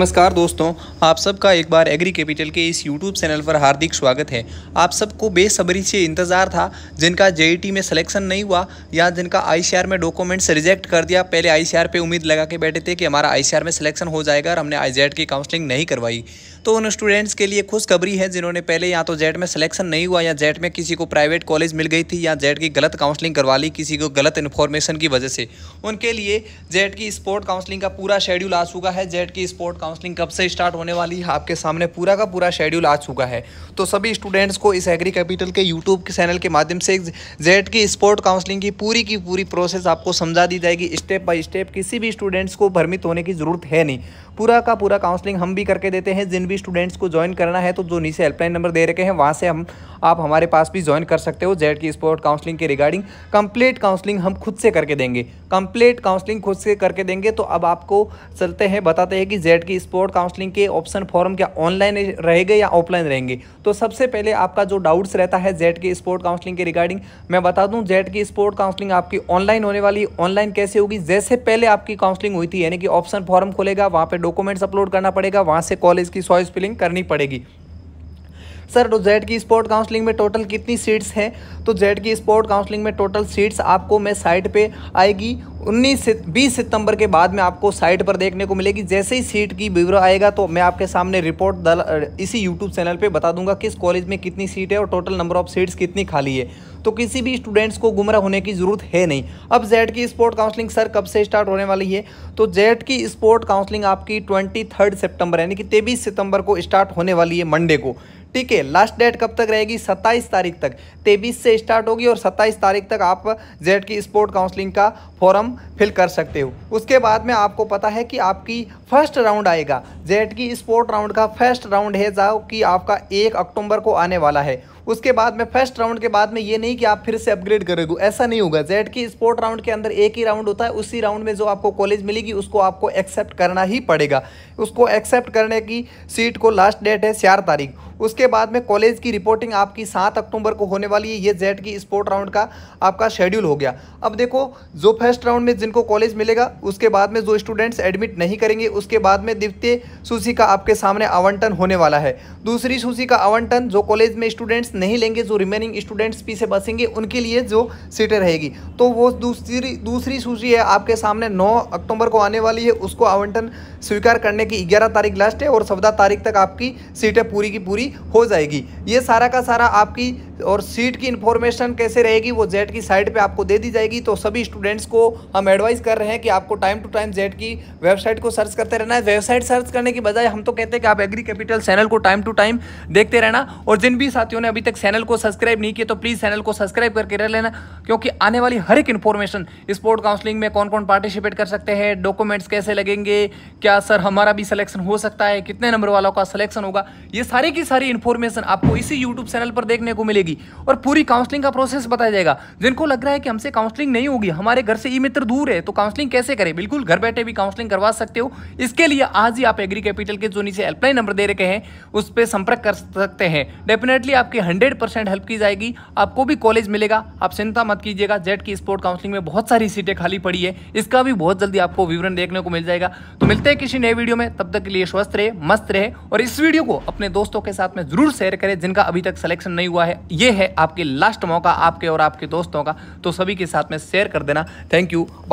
नमस्कार दोस्तों आप सबका एक बार एग्री कैपिटल के इस यूट्यूब चैनल पर हार्दिक स्वागत है आप सबको बेसब्री से इंतज़ार था जिनका जे e में सिलेक्शन नहीं हुआ या जिनका आई में डॉक्यूमेंट्स रिजेक्ट कर दिया पहले आई पे उम्मीद लगा के बैठे थे कि हमारा आई में सिलेक्शन हो जाएगा और हमने आई की काउंसलिंग नहीं करवाई तो उन स्टूडेंट्स के लिए खुशखबरी है जिन्होंने पहले या तो जेट में सिलेक्शन नहीं हुआ या जेट में किसी को प्राइवेट कॉलेज मिल गई थी या जेट की गलत काउंसलिंग करवा ली किसी को गलत इन्फॉर्मेशन की वजह से उनके लिए जेट की स्पोर्ट काउंसलिंग का पूरा शेड्यूल आ चुका है जेट की स्पोर्ट काउंसलिंग कब से स्टार्ट होने वाली है आपके सामने पूरा का पूरा शेड्यूल आ चुका है तो सभी स्टूडेंट्स को इस एग्री कैपिटल के यूट्यूब के चैनल के माध्यम से जेड की स्पोर्ट काउंसलिंग की पूरी की पूरी प्रोसेस आपको समझा दी जाएगी स्टेप बाय स्टेप किसी भी स्टूडेंट्स को भ्रमित होने की ज़रूरत है नहीं पूरा का पूरा काउंसलिंग हम भी करके देते हैं जिन भी स्टूडेंट्स को ज्वाइन करना है तो जो नीचे हेल्पलाइन नंबर दे रखे हैं वहाँ से हम आप हमारे पास भी ज्वाइन कर सकते हो जेड की स्पोर्ट काउंसलिंग के रिगार्डिंग कंप्लीट काउंसलिंग हम खुद से करके देंगे कंप्लीट काउंसलिंग खुद से करके देंगे तो अब आपको चलते हैं बताते हैं कि जेड की की स्पोर्ट काउंसलिंग के ऑप्शन फॉर्म क्या ऑनलाइन रहेंगे या ऑफलाइन रहेंगे तो सबसे पहले आपका जो डाउट्स रहता है जेट के स्पोर्ट काउंसलिंग के रिगार्डिंग मैं बता दूं जेट की स्पोर्ट काउंसलिंग आपकी ऑनलाइन होने वाली ऑनलाइन कैसे होगी जैसे पहले आपकी काउंसलिंग हुई थी यानी कि ऑप्शन फॉर्म खोलेगा वहाँ पर डॉक्यूमेंट्स अपलोड करना पड़ेगा वहाँ से कॉलेज की सॉइस फिलिंग करनी पड़ेगी सर तो जेड की स्पोर्ट काउंसलिंग में टोटल कितनी सीट्स हैं तो जेड की स्पोर्ट काउंसलिंग में टोटल सीट्स आपको मैं साइट पे आएगी 19 से बीस सितंबर के बाद में आपको साइट पर देखने को मिलेगी जैसे ही सीट की विवरण आएगा तो मैं आपके सामने रिपोर्ट इसी यूट्यूब चैनल पर बता दूंगा किस कॉलेज में कितनी सीट है और टोटल नंबर ऑफ सीट्स कितनी खाली है तो किसी भी स्टूडेंट्स को गुमराह होने की ज़रूरत है नहीं अब जेड की स्पोर्ट काउंसलिंग सर कब से स्टार्ट होने वाली है तो जेड की स्पोर्ट काउंसलिंग आपकी ट्वेंटी थर्ड यानी कि तेबीस सितंबर को स्टार्ट होने वाली है मंडे को ठीक है लास्ट डेट कब तक रहेगी सत्ताईस तारीख तक तेईस से स्टार्ट होगी और सत्ताईस तारीख तक आप जेड की स्पोर्ट काउंसलिंग का फॉर्म फिल कर सकते हो उसके बाद में आपको पता है कि आपकी फर्स्ट राउंड आएगा जेड की स्पोर्ट राउंड का फर्स्ट राउंड है जाओ कि आपका एक अक्टूबर को आने वाला है उसके बाद में फर्स्ट राउंड के बाद में ये नहीं कि आप फिर से अपग्रेड करोगे ऐसा नहीं होगा जेड की स्पोर्ट राउंड के अंदर एक ही राउंड होता है उसी राउंड में जो आपको कॉलेज मिलेगी उसको आपको एक्सेप्ट करना ही पड़ेगा उसको एक्सेप्ट करने की सीट को लास्ट डेट है चार तारीख उसके बाद में कॉलेज की रिपोर्टिंग आपकी सात अक्टूबर को होने वाली है ये जेट की स्पोर्ट राउंड का आपका शेड्यूल हो गया अब देखो जो फर्स्ट राउंड में जिनको कॉलेज मिलेगा उसके बाद में जो स्टूडेंट्स एडमिट नहीं करेंगे उसके बाद में द्वितीय सूची का आपके सामने आवंटन होने वाला है दूसरी सूची का आवंटन जो कॉलेज में स्टूडेंट्स नहीं लेंगे जो रिमेनिंग स्टूडेंट्स पीछे बसेंगे उनके लिए जो सीटें रहेगी तो वो दूसरी दूसरी सूची है आपके सामने नौ अक्टूबर को आने वाली है उसको आवंटन स्वीकार करने की ग्यारह तारीख लास्ट है और चौदह तारीख तक आपकी सीटें पूरी की पूरी आपकी हो जाएगी ये सारा का सारा आपकी और सीट की इन्फॉर्मेशन कैसे रहेगी वो जेट की साइट पे आपको दे दी जाएगी तो सभी स्टूडेंट्स को हम एडवाइस कर रहे हैं कि आपको टाइम टू टाइम जेट की वेबसाइट को सर्च करते रहना है वेबसाइट सर्च करने की बजाय हम तो कहते हैं कि आप एग्री कैपिटल चैनल को टाइम टू टाइम देखते रहना और जिन भी साथियों ने अभी तक चैनल को सब्सक्राइब नहीं किया तो प्लीज़ चैनल को सब्सक्राइब करके रह लेना क्योंकि आने वाली हर एक इन्फॉर्मेशन स्पोर्ट काउंसिलिंग में कौन कौन पार्टिसिपेट कर सकते हैं डॉक्यूमेंट्स कैसे लगेंगे क्या सर हमारा भी सिलेक्शन हो सकता है कितने नंबर वालों का सिलेक्शन होगा ये सारी की सारी इन्फॉर्मेशन आपको इसी यूट्यूब चैनल पर देखने को मिलेगी और पूरी काउंसलिंग का प्रोसेस बताया जाएगा जिनको लग रहा है कि हमसे काउंसलिंग नहीं होगी हमारे घर से ई मित्र दूर है तो काउंसलिंग कैसे करें बिल्कुल घर बैठे भी काउंसलिंग करवा सकते हो इसके लिए आज ही आप एग्री कैपिटल के जो नीचे हेल्पलाइन नंबर दे रखे हैं उस पर संपर्क कर सकते हैं डेफिनेटली आपकी हंड्रेड हेल्प की जाएगी आपको भी कॉलेज मिलेगा आप चिंता मत कीजिएगा जेट की स्पोर्ट काउंसलिंग में बहुत सारी सीटें खाली पड़ी है इसका भी बहुत जल्दी आपको विवरण देखने को मिल जाएगा तो मिलते हैं किसी नए वीडियो में तब तक के लिए स्वस्थ रहे मस्त रहे और इस वीडियो को अपने दोस्तों के साथ साथ में जरूर शेयर करें जिनका अभी तक सिलेक्शन नहीं हुआ है ये है आपके लास्ट मौका आपके और आपके दोस्तों का तो सभी के साथ में शेयर कर देना थैंक यू